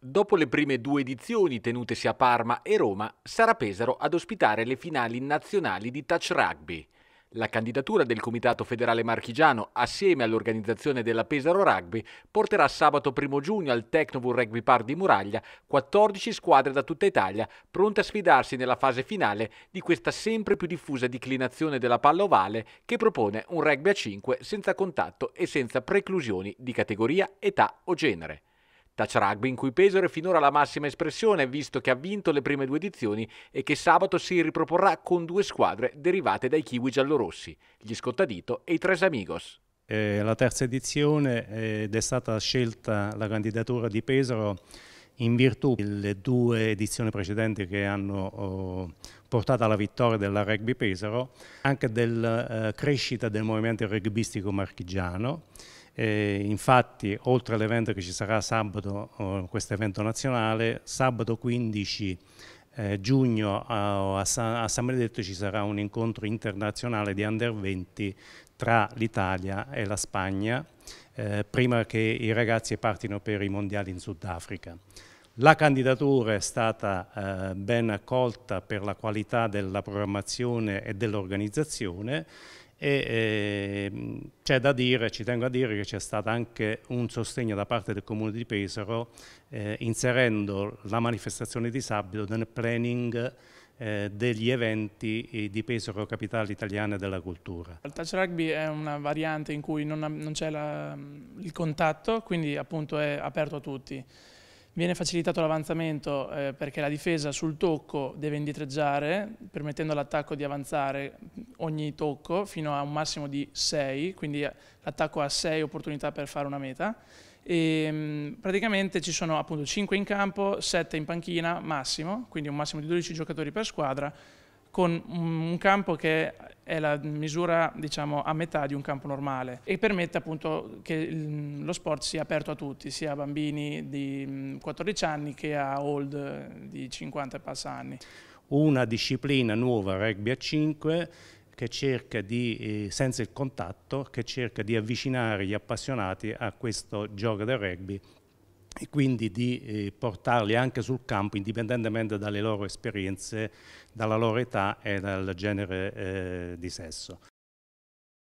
Dopo le prime due edizioni tenutesi a Parma e Roma, sarà Pesaro ad ospitare le finali nazionali di touch rugby. La candidatura del Comitato Federale Marchigiano assieme all'organizzazione della Pesaro Rugby porterà sabato 1 giugno al Tecnovo Rugby Park di Muraglia 14 squadre da tutta Italia pronte a sfidarsi nella fase finale di questa sempre più diffusa declinazione della palla ovale che propone un rugby a 5 senza contatto e senza preclusioni di categoria, età o genere. Touch Rugby in cui Pesaro è finora la massima espressione visto che ha vinto le prime due edizioni e che sabato si riproporrà con due squadre derivate dai kiwi giallorossi, gli Scottadito e i Tres Amigos. È eh, la terza edizione ed è stata scelta la candidatura di Pesaro in virtù delle due edizioni precedenti che hanno oh, portato alla vittoria della Rugby Pesaro, anche della eh, crescita del movimento rugbyistico marchigiano eh, infatti, oltre all'evento che ci sarà sabato, oh, questo evento nazionale, sabato 15 eh, giugno a, a, San, a, San, Benedetto ci sarà un incontro internazionale di under 20 tra l'Italia e la Spagna, eh, prima che i ragazzi partino per i mondiali in Sudafrica. La candidatura è stata eh, ben accolta per la qualità della programmazione e dell'organizzazione e eh, c'è da dire, ci tengo a dire che c'è stato anche un sostegno da parte del Comune di Pesaro eh, inserendo la manifestazione di sabato nel planning eh, degli eventi eh, di Pesaro Capitale Italiana della Cultura. Il touch rugby è una variante in cui non, non c'è il contatto, quindi appunto è aperto a tutti. Viene facilitato l'avanzamento eh, perché la difesa sul tocco deve indietreggiare, permettendo all'attacco di avanzare ogni tocco fino a un massimo di 6, quindi l'attacco ha 6 opportunità per fare una meta. E, ehm, praticamente ci sono appunto 5 in campo, 7 in panchina massimo, quindi un massimo di 12 giocatori per squadra, con un campo che è la misura diciamo, a metà di un campo normale e permette appunto che lo sport sia aperto a tutti, sia a bambini di 14 anni che a old di 50 e passa anni. Una disciplina nuova, rugby a 5, che cerca di, eh, senza il contatto, che cerca di avvicinare gli appassionati a questo gioco del rugby e quindi di eh, portarli anche sul campo indipendentemente dalle loro esperienze, dalla loro età e dal genere eh, di sesso.